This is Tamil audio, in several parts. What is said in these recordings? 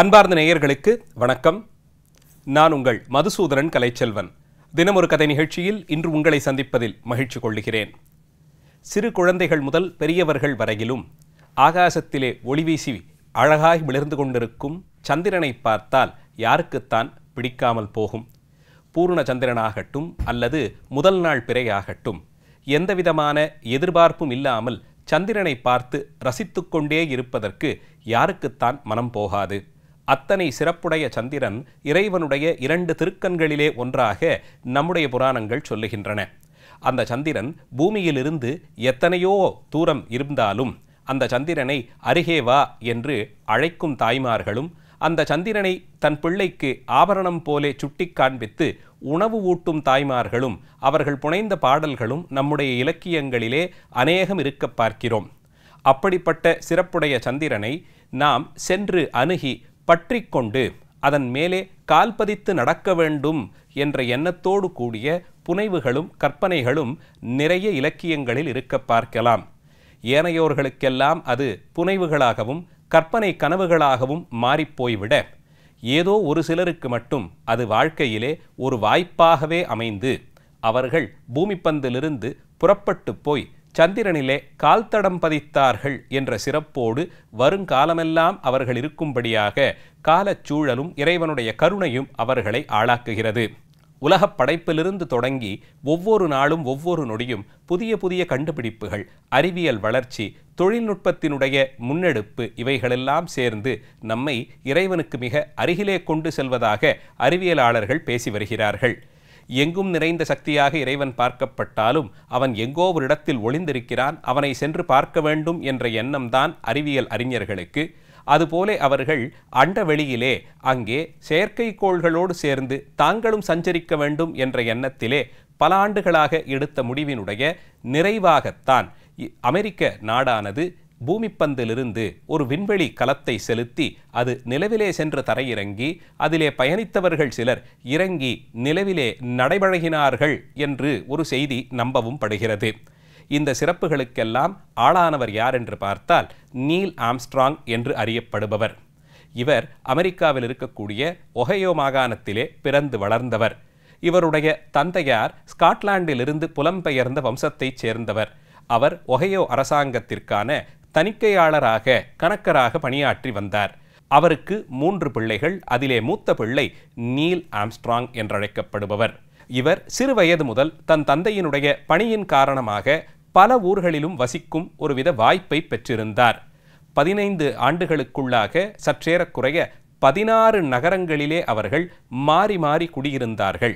அன்பார்ந்த நேயர்களுக்கு வணக்கம் நான் உங்கள் மதுசூதரன் கலைச்செல்வன் தினமொரு கதை நிகழ்ச்சியில் இன்று உங்களை சந்திப்பதில் மகிழ்ச்சி கொள்கிறேன் சிறு குழந்தைகள் முதல் பெரியவர்கள் வரையிலும் ஆகாசத்திலே ஒளிவீசி அழகாய் விளர்ந்து கொண்டிருக்கும் சந்திரனை பார்த்தால் யாருக்குத்தான் பிடிக்காமல் போகும் பூர்ண சந்திரனாகட்டும் அல்லது முதல் நாள் பிறையாகட்டும் எந்தவிதமான எதிர்பார்ப்பும் இல்லாமல் சந்திரனை பார்த்து ரசித்து கொண்டே இருப்பதற்கு யாருக்குத்தான் மனம் போகாது அத்தனை சிறப்புடைய சந்திரன் இறைவனுடைய இரண்டு திருக்கண்களிலே ஒன்றாக நம்முடைய புராணங்கள் சொல்லுகின்றன அந்த சந்திரன் பூமியிலிருந்து எத்தனையோ தூரம் இருந்தாலும் அந்த சந்திரனை அருகே வா என்று அழைக்கும் தாய்மார்களும் அந்த சந்திரனை தன் பிள்ளைக்கு ஆபரணம் போலே சுட்டி காண்பித்து உணவு ஊட்டும் தாய்மார்களும் அவர்கள் புனைந்த பாடல்களும் நம்முடைய இலக்கியங்களிலே அநேகம் இருக்க பார்க்கிறோம் அப்படிப்பட்ட சிறப்புடைய சந்திரனை நாம் சென்று அணுகி பற்றி கொண்டு அதன் மேலே கால்பதித்து நடக்க வேண்டும் என்ற எண்ணத்தோடு கூடிய புனைவுகளும் கற்பனைகளும் நிறைய இலக்கியங்களில் இருக்க பார்க்கலாம் ஏனையோர்களுக்கெல்லாம் அது புனைவுகளாகவும் கற்பனை கனவுகளாகவும் மாறிப்போய்விட ஏதோ ஒரு சிலருக்கு மட்டும் அது வாழ்க்கையிலே ஒரு வாய்ப்பாகவே அமைந்து அவர்கள் பூமிப்பந்திலிருந்து புறப்பட்டு போய் சந்திரனிலே கால் தடம் பதித்தார்கள் என்ற சிறப்போடு வருங்காலமெல்லாம் அவர்கள் இருக்கும்படியாக காலச்சூழலும் இறைவனுடைய கருணையும் அவர்களை ஆளாக்குகிறது உலகப் படைப்பிலிருந்து தொடங்கி ஒவ்வொரு நாளும் ஒவ்வொரு நொடியும் புதிய புதிய கண்டுபிடிப்புகள் அறிவியல் வளர்ச்சி தொழில்நுட்பத்தினுடைய முன்னெடுப்பு இவைகளெல்லாம் சேர்ந்து நம்மை இறைவனுக்கு மிக அருகிலே கொண்டு செல்வதாக அறிவியலாளர்கள் பேசி வருகிறார்கள் எங்கும் நிறைந்த சக்தியாக இறைவன் பார்க்கப்பட்டாலும் அவன் எங்கோ ஒரு இடத்தில் ஒளிந்திருக்கிறான் அவனை சென்று பார்க்க வேண்டும் என்ற எண்ணம்தான் அறிவியல் அறிஞர்களுக்கு அதுபோலே அவர்கள் அண்டவெளியிலே அங்கே செயற்கைக்கோள்களோடு சேர்ந்து தாங்களும் சஞ்சரிக்க வேண்டும் என்ற எண்ணத்திலே பல ஆண்டுகளாக எடுத்த முடிவினுடைய நிறைவாகத்தான் அமெரிக்க நாடானது பூமிப்பந்திலிருந்து ஒரு விண்வெளி கலத்தை செலுத்தி அது நிலவிலே சென்று தரையிறங்கி அதிலே பயணித்தவர்கள் சிலர் இறங்கி நிலவிலே நடைபழகினார்கள் என்று ஒரு செய்தி நம்பவும் படுகிறது இந்த சிறப்புகளுக்கெல்லாம் ஆளானவர் யார் என்று பார்த்தால் நீல் ஆம்ஸ்ட்ராங் என்று அறியப்படுபவர் இவர் அமெரிக்காவில் இருக்கக்கூடிய ஒஹையோ மாகாணத்திலே பிறந்து வளர்ந்தவர் இவருடைய தந்தையார் ஸ்காட்லாண்டிலிருந்து புலம்பெயர்ந்த வம்சத்தைச் சேர்ந்தவர் அவர் ஒஹையோ அரசாங்கத்திற்கான தணிக்கையாளராக கணக்கராக பணியாற்றி வந்தார் அவருக்கு மூன்று பிள்ளைகள் அதிலே மூத்த பிள்ளை நீல் ஆம்ஸ்ட்ராங் என்றழைக்கப்படுபவர் இவர் சிறுவயது முதல் தன் தந்தையினுடைய பணியின் காரணமாக பல ஊர்களிலும் வசிக்கும் ஒருவித வாய்ப்பை பெற்றிருந்தார் பதினைந்து ஆண்டுகளுக்குள்ளாக சற்றேறக்குறைய பதினாறு நகரங்களிலே அவர்கள் மாறி மாறி குடியிருந்தார்கள்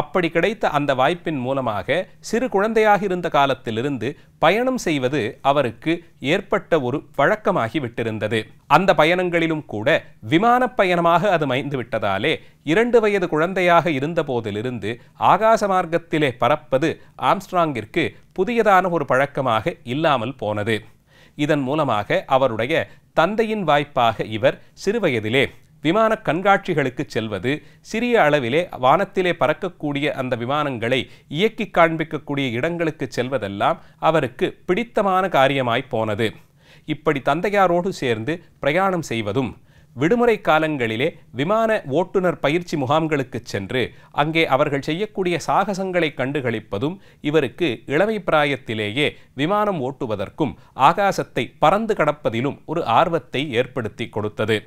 அப்படி கிடைத்த அந்த வாய்ப்பின் மூலமாக சிறு குழந்தையாக இருந்த காலத்திலிருந்து பயணம் செய்வது அவருக்கு ஏற்பட்ட ஒரு பழக்கமாகி விட்டிருந்தது அந்த பயணங்களிலும் கூட விமான பயணமாக அது மைந்து விட்டதாலே இரண்டு வயது குழந்தையாக இருந்த போதிலிருந்து ஆகாச மார்க்கத்திலே பறப்பது ஆம்ஸ்ட்ராங்கிற்கு புதியதான ஒரு பழக்கமாக இல்லாமல் போனது இதன் மூலமாக அவருடைய தந்தையின் வாய்ப்பாக இவர் சிறுவயதிலே விமான கண்காட்சிகளுக்கு செல்வது சிறிய அளவிலே வானத்திலே பறக்கக்கூடிய அந்த விமானங்களை இயக்கி காண்பிக்கக்கூடிய இடங்களுக்கு செல்வதெல்லாம் அவருக்கு பிடித்தமான காரியமாய் போனது இப்படி தந்தையாரோடு சேர்ந்து பிரயாணம் செய்வதும் விடுமுறை காலங்களிலே விமான ஓட்டுநர் பயிற்சி முகாம்களுக்கு சென்று அங்கே அவர்கள் செய்யக்கூடிய சாகசங்களை கண்டுகளிப்பதும் இவருக்கு இளமை பிராயத்திலேயே விமானம் ஓட்டுவதற்கும் ஆகாசத்தை பறந்து கடப்பதிலும் ஒரு ஆர்வத்தை ஏற்படுத்தி கொடுத்தது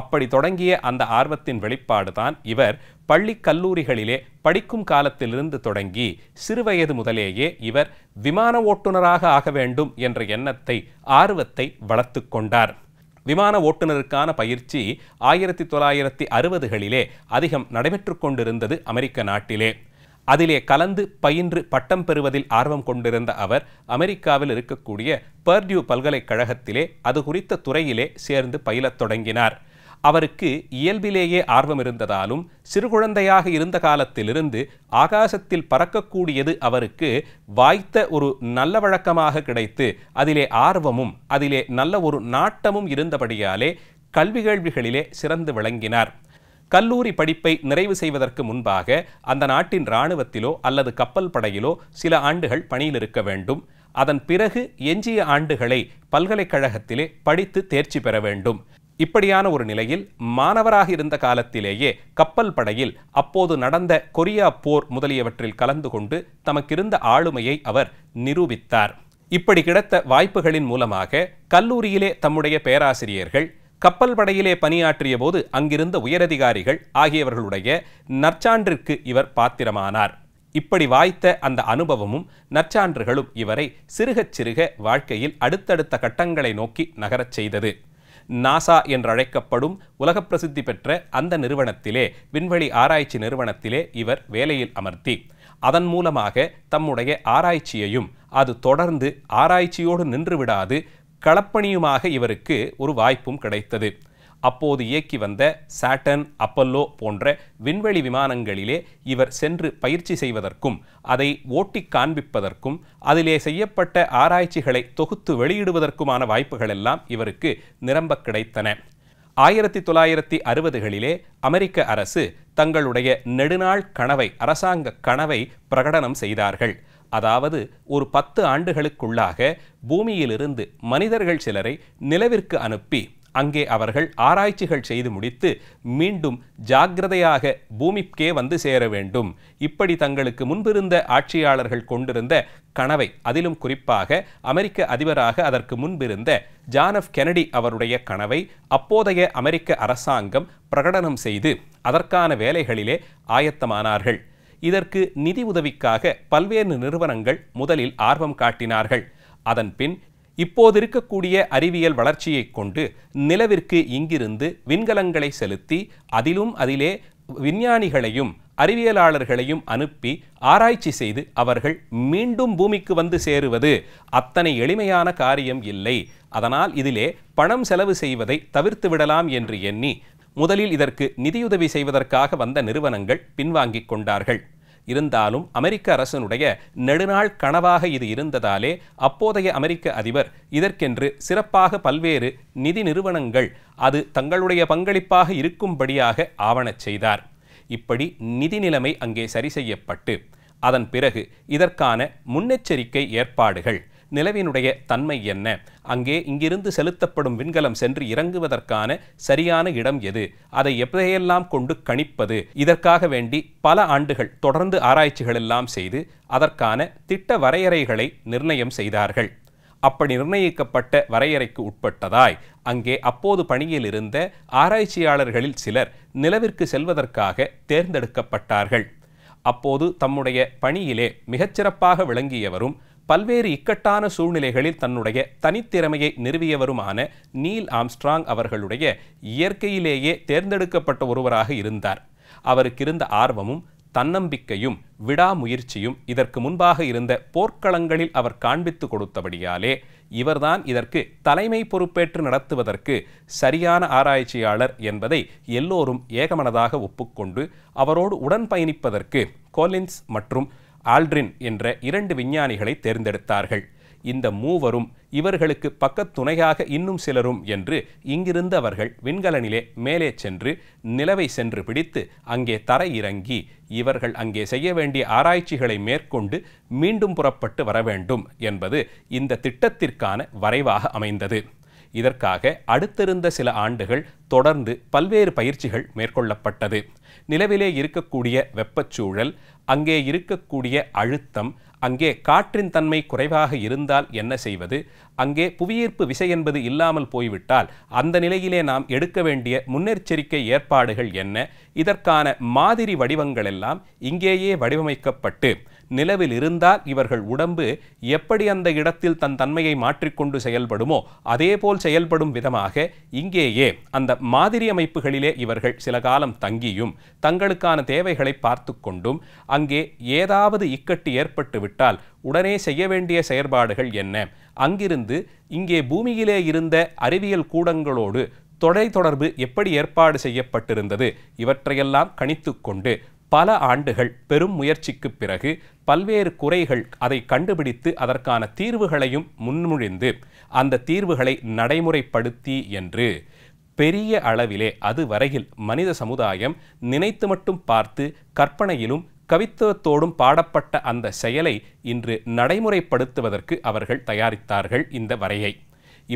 அப்படி தொடங்கிய அந்த ஆர்வத்தின் வெளிப்பாடுதான் இவர் பள்ளி கல்லூரிகளிலே படிக்கும் காலத்திலிருந்து தொடங்கி சிறுவயது முதலேயே இவர் விமான ஓட்டுநராக ஆக வேண்டும் என்ற எண்ணத்தை ஆர்வத்தை வளர்த்து கொண்டார் விமான ஓட்டுநருக்கான பயிற்சி ஆயிரத்தி தொள்ளாயிரத்தி அறுபதுகளிலே அதிகம் நடைபெற்று கொண்டிருந்தது அமெரிக்க நாட்டிலே அதிலே கலந்து பயின்று பட்டம் பெறுவதில் ஆர்வம் கொண்டிருந்த அவர் அமெரிக்காவில் இருக்கக்கூடிய பர்டியூ பல்கலைக்கழகத்திலே அது குறித்த துறையிலே சேர்ந்து பயிலத் தொடங்கினார் அவருக்கு இயல்பிலேயே ஆர்வம் இருந்ததாலும் சிறுகுழந்தையாக இருந்த காலத்திலிருந்து ஆகாசத்தில் பறக்கக்கூடியது அவருக்கு வாய்த்த ஒரு நல்ல வழக்கமாக கிடைத்து அதிலே ஆர்வமும் அதிலே நல்ல ஒரு நாட்டமும் இருந்தபடியாலே கல்வி கேள்விகளிலே சிறந்து விளங்கினார் கல்லூரி படிப்பை நிறைவு செய்வதற்கு முன்பாக அந்த நாட்டின் இராணுவத்திலோ அல்லது கப்பல் படையிலோ சில ஆண்டுகள் பணியில் இருக்க வேண்டும் அதன் பிறகு எஞ்சிய ஆண்டுகளை பல்கலைக்கழகத்திலே படித்து தேர்ச்சி பெற வேண்டும் இப்படியான ஒரு நிலையில் மாணவராக இருந்த காலத்திலேயே கப்பல் படையில் அப்போது நடந்த கொரியா போர் முதலியவற்றில் கலந்து கொண்டு தமக்கிருந்த ஆளுமையை அவர் நிரூபித்தார் இப்படி கிடைத்த வாய்ப்புகளின் மூலமாக கல்லூரியிலே தம்முடைய பேராசிரியர்கள் கப்பல் படையிலே பணியாற்றிய போது அங்கிருந்த உயரதிகாரிகள் ஆகியவர்களுடைய நற்சான்றிற்கு இவர் பாத்திரமானார் இப்படி வாய்த்த அந்த அனுபவமும் நற்சான்றுகளும் இவரை சிறுகச் சிறுக வாழ்க்கையில் அடுத்தடுத்த கட்டங்களை நோக்கி நகரச் செய்தது நாசா என்றழைக்கப்படும் உலக பிரசித்தி பெற்ற அந்த நிறுவனத்திலே விண்வெளி ஆராய்ச்சி நிறுவனத்திலே இவர் வேலையில் அமர்த்தி அதன் மூலமாக தம்முடைய ஆராய்ச்சியையும் அது தொடர்ந்து ஆராய்ச்சியோடு நின்றுவிடாது களப்பணியுமாக இவருக்கு ஒரு வாய்ப்பும் கிடைத்தது அப்போது இயக்கி வந்த சாட்டன் அப்பல்லோ போன்ற விண்வெளி விமானங்களிலே இவர் சென்று பயிற்சி செய்வதற்கும் அதை ஓட்டி காண்பிப்பதற்கும் அதிலே செய்யப்பட்ட ஆராய்ச்சிகளை தொகுத்து வெளியிடுவதற்குமான வாய்ப்புகளெல்லாம் இவருக்கு நிரம்ப கிடைத்தன ஆயிரத்தி தொள்ளாயிரத்தி அறுபதுகளிலே அமெரிக்க அரசு தங்களுடைய நெடுநாள் கனவை அரசாங்க கனவை பிரகடனம் செய்தார்கள் அதாவது ஒரு பத்து ஆண்டுகளுக்குள்ளாக பூமியிலிருந்து மனிதர்கள் சிலரை நிலவிற்கு அனுப்பி அங்கே அவர்கள் ஆராய்ச்சிகள் செய்து முடித்து மீண்டும் ஜாகிரதையாக பூமிக்கே வந்து சேர வேண்டும் இப்படி தங்களுக்கு முன்பிருந்த ஆட்சியாளர்கள் கொண்டிருந்த கனவை அதிலும் குறிப்பாக அமெரிக்க அதிபராக அதற்கு முன்பிருந்த ஜான் எஃப் கெனடி அவருடைய கனவை அப்போதைய அமெரிக்க அரசாங்கம் பிரகடனம் செய்து அதற்கான வேலைகளிலே ஆயத்தமானார்கள் இதற்கு நிதி உதவிக்காக பல்வேறு நிறுவனங்கள் முதலில் ஆர்வம் காட்டினார்கள் அதன் பின் இப்போது இருக்கக்கூடிய அறிவியல் வளர்ச்சியைக் கொண்டு நிலவிற்கு இங்கிருந்து விண்கலங்களை செலுத்தி அதிலும் அதிலே விஞ்ஞானிகளையும் அறிவியலாளர்களையும் அனுப்பி ஆராய்ச்சி செய்து அவர்கள் மீண்டும் பூமிக்கு வந்து சேருவது அத்தனை எளிமையான காரியம் இல்லை அதனால் இதிலே பணம் செலவு செய்வதை தவிர்த்து விடலாம் என்று எண்ணி முதலில் இதற்கு நிதியுதவி செய்வதற்காக வந்த நிறுவனங்கள் பின்வாங்கிக் கொண்டார்கள் இருந்தாலும் அமெரிக்க அரசனுடைய நெடுநாள் கனவாக இது இருந்ததாலே அப்போதைய அமெரிக்க அதிபர் இதற்கென்று சிறப்பாக பல்வேறு நிதி நிறுவனங்கள் அது தங்களுடைய பங்களிப்பாக இருக்கும்படியாக ஆவணச் செய்தார் இப்படி நிதி நிலைமை அங்கே சரி செய்யப்பட்டு அதன் பிறகு இதற்கான முன்னெச்சரிக்கை ஏற்பாடுகள் நிலவினுடைய தன்மை என்ன அங்கே இங்கிருந்து செலுத்தப்படும் விண்கலம் சென்று இறங்குவதற்கான சரியான இடம் எது அதை எப்பதையெல்லாம் கொண்டு கணிப்பது இதற்காக வேண்டி பல ஆண்டுகள் தொடர்ந்து ஆராய்ச்சிகள் எல்லாம் செய்து அதற்கான திட்ட வரையறைகளை நிர்ணயம் செய்தார்கள் அப்படி நிர்ணயிக்கப்பட்ட வரையறைக்கு உட்பட்டதாய் அங்கே அப்போது பணியில் இருந்த ஆராய்ச்சியாளர்களில் சிலர் நிலவிற்கு செல்வதற்காக தேர்ந்தெடுக்கப்பட்டார்கள் அப்போது தம்முடைய பணியிலே மிகச்சிறப்பாக விளங்கியவரும் பல்வேறு இக்கட்டான சூழ்நிலைகளில் தன்னுடைய தனித்திறமையை நிறுவியவருமான நீல் ஆம்ஸ்ட்ராங் அவர்களுடைய இயற்கையிலேயே தேர்ந்தெடுக்கப்பட்ட ஒருவராக இருந்தார் அவருக்கு இருந்த ஆர்வமும் தன்னம்பிக்கையும் விடாமுயற்சியும் இதற்கு முன்பாக இருந்த போர்க்களங்களில் அவர் காண்பித்து கொடுத்தபடியாலே இவர்தான் இதற்கு தலைமை பொறுப்பேற்று நடத்துவதற்கு சரியான ஆராய்ச்சியாளர் என்பதை எல்லோரும் ஏகமனதாக ஒப்புக்கொண்டு அவரோடு உடன் பயணிப்பதற்கு கோலின்ஸ் மற்றும் ஆல்ட்ரின் என்ற இரண்டு விஞ்ஞானிகளை தேர்ந்தெடுத்தார்கள் இந்த மூவரும் இவர்களுக்கு பக்கத்துணையாக இன்னும் சிலரும் என்று இங்கிருந்தவர்கள் விண்கலனிலே மேலே சென்று நிலவை சென்று பிடித்து அங்கே தரையிறங்கி இவர்கள் அங்கே செய்ய வேண்டிய ஆராய்ச்சிகளை மேற்கொண்டு மீண்டும் புறப்பட்டு வர வேண்டும் என்பது இந்த திட்டத்திற்கான வரைவாக அமைந்தது இதற்காக அடுத்திருந்த சில ஆண்டுகள் தொடர்ந்து பல்வேறு பயிற்சிகள் மேற்கொள்ளப்பட்டது நிலவிலே இருக்கக்கூடிய வெப்பச்சூழல் அங்கே இருக்கக்கூடிய அழுத்தம் அங்கே காற்றின் தன்மை குறைவாக இருந்தால் என்ன செய்வது அங்கே புவியீர்ப்பு விசை என்பது இல்லாமல் போய்விட்டால் அந்த நிலையிலே நாம் எடுக்க வேண்டிய முன்னெச்சரிக்கை ஏற்பாடுகள் என்ன இதற்கான மாதிரி வடிவங்கள் எல்லாம் இங்கேயே வடிவமைக்கப்பட்டு நிலவில் இருந்தால் இவர்கள் உடம்பு எப்படி அந்த இடத்தில் தன் தன்மையை மாற்றிக்கொண்டு செயல்படுமோ அதேபோல் செயல்படும் விதமாக இங்கேயே அந்த மாதிரி அமைப்புகளிலே இவர்கள் சில காலம் தங்கியும் தங்களுக்கான தேவைகளை பார்த்து கொண்டும் அங்கே ஏதாவது இக்கட்டு ஏற்பட்டுவிட்டால் உடனே செய்ய வேண்டிய செயற்பாடுகள் என்ன அங்கிருந்து இங்கே பூமியிலே இருந்த அறிவியல் கூடங்களோடு தொடை தொடர்பு எப்படி ஏற்பாடு செய்யப்பட்டிருந்தது இவற்றையெல்லாம் கணித்து கொண்டு பல ஆண்டுகள் பெரும் முயற்சிக்கு பிறகு பல்வேறு குறைகள் அதை கண்டுபிடித்து அதற்கான தீர்வுகளையும் முன்மொழிந்து அந்த தீர்வுகளை நடைமுறைப்படுத்தி என்று பெரிய அளவிலே அதுவரையில் மனித சமுதாயம் நினைத்து மட்டும் பார்த்து கற்பனையிலும் கவித்துவத்தோடும் பாடப்பட்ட அந்த செயலை இன்று நடைமுறைப்படுத்துவதற்கு அவர்கள் தயாரித்தார்கள் இந்த வரையை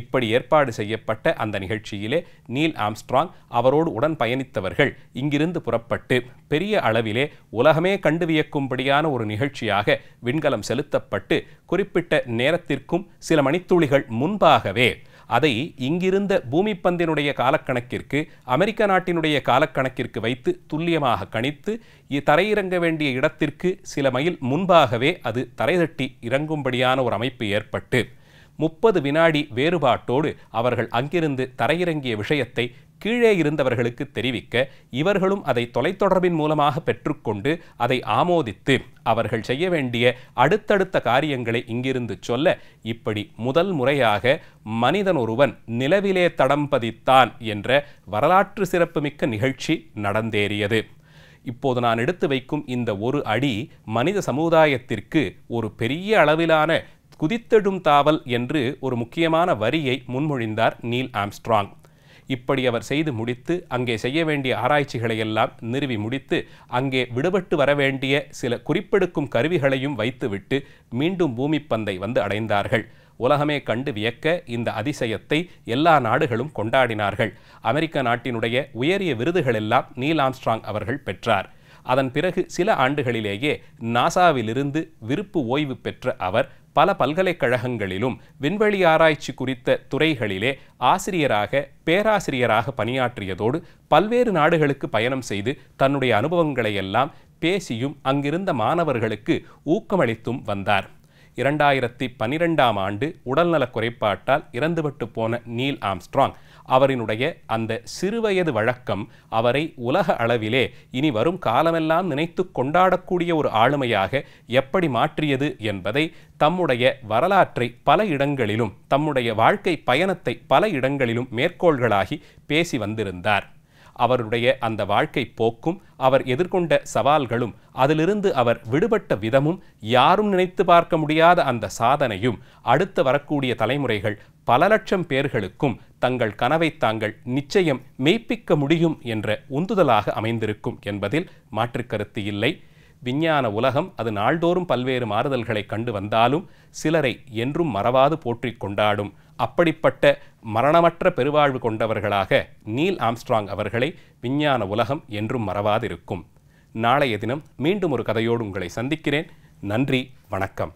இப்படி ஏற்பாடு செய்யப்பட்ட அந்த நிகழ்ச்சியிலே நீல் ஆம்ஸ்ட்ராங் அவரோடு உடன் பயணித்தவர்கள் இங்கிருந்து புறப்பட்டு பெரிய அளவிலே உலகமே கண்டு வியக்கும்படியான ஒரு நிகழ்ச்சியாக விண்கலம் செலுத்தப்பட்டு குறிப்பிட்ட நேரத்திற்கும் சில மணித்துளிகள் முன்பாகவே அதை இங்கிருந்த பூமிப்பந்தினுடைய காலக்கணக்கிற்கு அமெரிக்க நாட்டினுடைய காலக்கணக்கிற்கு வைத்து துல்லியமாக கணித்து தரையிறங்க வேண்டிய இடத்திற்கு சில மைல் முன்பாகவே அது தரைதட்டி இறங்கும்படியான ஒரு அமைப்பு ஏற்பட்டு முப்பது வினாடி வேறுபாட்டோடு அவர்கள் அங்கிருந்து தரையிறங்கிய விஷயத்தை கீழே இருந்தவர்களுக்கு தெரிவிக்க இவர்களும் அதை தொலைத்தொடர்பின் மூலமாக பெற்றுக்கொண்டு அதை ஆமோதித்து அவர்கள் செய்ய வேண்டிய அடுத்தடுத்த காரியங்களை இங்கிருந்து சொல்ல இப்படி முதல் முறையாக மனிதன் ஒருவன் நிலவிலே தடம் பதித்தான் என்ற வரலாற்று சிறப்புமிக்க நிகழ்ச்சி நடந்தேறியது இப்போது நான் எடுத்து வைக்கும் இந்த ஒரு அடி மனித சமுதாயத்திற்கு ஒரு பெரிய அளவிலான குதித்தெடும் தாவல் என்று ஒரு முக்கியமான வரியை முன்மொழிந்தார் நீல் ஆம்ஸ்ட்ராங் இப்படி அவர் செய்து முடித்து அங்கே செய்ய வேண்டிய ஆராய்ச்சிகளை எல்லாம் நிறுவி முடித்து அங்கே விடுபட்டு வர வேண்டிய சில குறிப்பெடுக்கும் கருவிகளையும் வைத்துவிட்டு மீண்டும் பூமிப்பந்தை வந்து அடைந்தார்கள் உலகமே கண்டு வியக்க இந்த அதிசயத்தை எல்லா நாடுகளும் கொண்டாடினார்கள் அமெரிக்க நாட்டினுடைய உயரிய விருதுகளெல்லாம் நீல் ஆம்ஸ்ட்ராங் அவர்கள் பெற்றார் அதன் பிறகு சில ஆண்டுகளிலேயே நாசாவிலிருந்து விருப்பு ஓய்வு பெற்ற அவர் பல பல்கலைக்கழகங்களிலும் விண்வெளி ஆராய்ச்சி குறித்த துறைகளிலே ஆசிரியராக பேராசிரியராக பணியாற்றியதோடு பல்வேறு நாடுகளுக்கு பயணம் செய்து தன்னுடைய அனுபவங்களை எல்லாம் பேசியும் அங்கிருந்த மாணவர்களுக்கு ஊக்கமளித்தும் வந்தார் இரண்டாயிரத்தி பனிரெண்டாம் ஆண்டு உடல்நலக் குறைபாட்டால் இறந்துவிட்டு போன நீல் ஆம்ஸ்ட்ராங் அவரினுடைய அந்த சிறுவயது வழக்கம் அவரை உலக அளவிலே இனி வரும் காலமெல்லாம் நினைத்து கொண்டாடக்கூடிய ஒரு ஆளுமையாக எப்படி மாற்றியது என்பதை தம்முடைய வரலாற்றை பல இடங்களிலும் தம்முடைய வாழ்க்கை பயணத்தை பல இடங்களிலும் மேற்கோள்களாகி பேசி வந்திருந்தார் அவருடைய அந்த வாழ்க்கை போக்கும் அவர் எதிர்கொண்ட சவால்களும் அதிலிருந்து அவர் விடுபட்ட விதமும் யாரும் நினைத்து பார்க்க முடியாத அந்த சாதனையும் அடுத்து வரக்கூடிய தலைமுறைகள் பல லட்சம் பேர்களுக்கும் தங்கள் கனவை தாங்கள் நிச்சயம் மெய்ப்பிக்க முடியும் என்ற உந்துதலாக அமைந்திருக்கும் என்பதில் மாற்றுக்கருத்து இல்லை விஞ்ஞான உலகம் அது நாள்தோறும் பல்வேறு மாறுதல்களை கண்டு வந்தாலும் சிலரை என்றும் மறவாது போற்றி கொண்டாடும் அப்படிப்பட்ட மரணமற்ற பெருவாழ்வு கொண்டவர்களாக நீல் ஆம்ஸ்ட்ராங் அவர்களை விஞ்ஞான உலகம் என்றும் மறவாதிருக்கும் நாளைய தினம் மீண்டும் ஒரு கதையோடு உங்களை சந்திக்கிறேன் நன்றி வணக்கம்